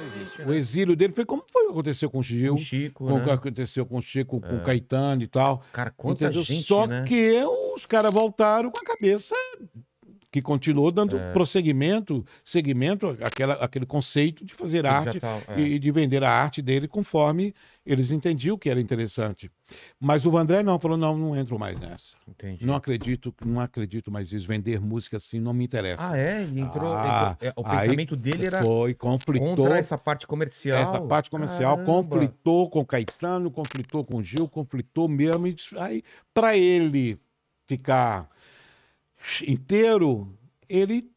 Existe, o né? exílio né? dele foi como foi aconteceu com o Gil, com Chico, como né? aconteceu com o Chico, com o Caetano e tal. Cara, quanta entendeu? gente, Só né? que os caras voltaram com a cabeça que continuou dando é. prosseguimento, segmento, aquele conceito de fazer Digital, arte tá, é. e, de vender a arte dele conforme eles entendiam que era interessante. Mas o Vandré não falou não, não entro mais nessa. Entendi. Não acredito, não acredito mais isso. Vender música assim não me interessa. Ah é, e entrou, ah, entrou é, o pensamento dele era foi conflitou contra essa parte comercial. Essa parte comercial Caramba. conflitou com Caetano, conflitou com Gil, conflitou mesmo. E, aí para ele ficar inteiro, ele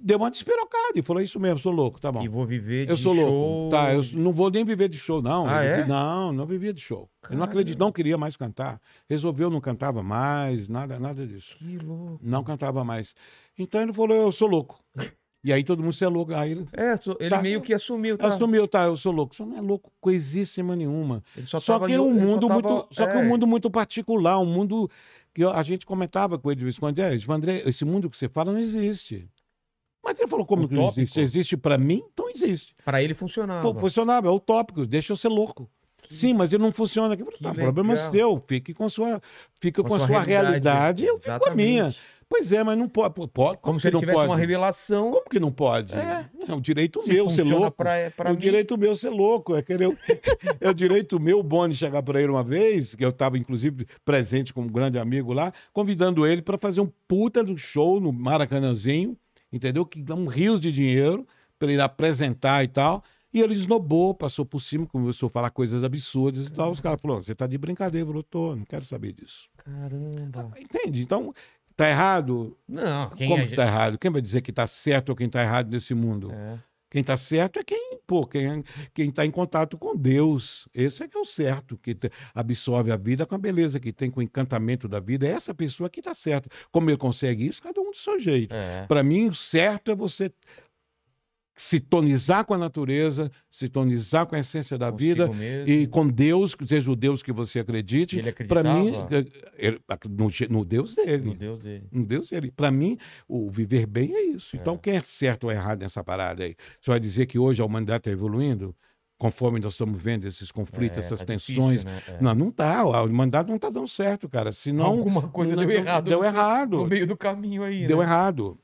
deu uma despirocada e falou: é Isso mesmo, sou louco, tá bom. E vou viver de eu sou show. Louco. Tá, eu não vou nem viver de show, não. Ah, é? Não, não vivia de show. Cara. Eu não acredito, não queria mais cantar. Resolveu, não cantava mais, nada, nada disso. Que louco. Não cantava mais. Então ele falou: Eu sou louco. E aí todo mundo, se aluga é Aí ele, é, ele tá, meio que assumiu, tá? Assumiu, tá, eu sou louco. Você não é louco coisíssima nenhuma. Ele só, só que um mundo tava, muito, é. só que um é. mundo muito particular, um mundo que eu, a gente comentava com ele de vez em quando, é, esse mundo que você fala não existe. Mas ele falou, como utópico. não existe? Existe para mim? Então existe. Para ele funcionava. Funcionava, é utópico, deixa eu ser louco. Que... Sim, mas ele não funciona. Eu falei, tá, problema é seu, fique com sua, Fique com, com a sua, realidade, realidade eu fico com a minha. Pois é, mas não pode. pode como, como se ele tivesse pode? uma revelação. Como que não pode? É, é um direito se meu ser louco. Pra, é, pra é um direito meu ser louco. É, querer, é o direito meu, o Boni, chegar para ele uma vez, que eu estava, inclusive, presente como um grande amigo lá, convidando ele para fazer um puta do show no Maracanãzinho, entendeu? Que dá um rios de dinheiro para ele apresentar e tal. E ele esnobou, passou por cima, começou a falar coisas absurdas e tal. Os caras falaram: você tá de brincadeira, eu tô, não quero saber disso. Caramba. Ah, entende? Então, Tá errado? Não, quem Como é... tá errado? Quem vai dizer que tá certo ou quem tá errado nesse mundo? É. Quem tá certo é quem, pô, quem, quem tá em contato com Deus. Esse é que é o certo, que absorve a vida com a beleza que tem, com o encantamento da vida. É essa pessoa que tá certa. Como ele consegue isso? Cada um do seu jeito. É. Para mim, o certo é você se tonizar com a natureza, se tonizar com a essência da Consigo vida mesmo. e com Deus, seja o Deus que você acredite. Ele Mim, eh, no, no, Deus dele. No Deus dele. No Deus dele. Para mim, o viver bem é isso. É. Então, quem é certo ou errado nessa parada aí? Você vai dizer que hoje a humanidade está evoluindo? Conforme nós estamos vendo esses conflitos, é, essas tá tensões. Difícil, né? É. Não, não está. O mandato não está dando certo, cara. Senão, Alguma coisa não, deu errado. Deu errado. No meio do caminho aí. Deu né? errado.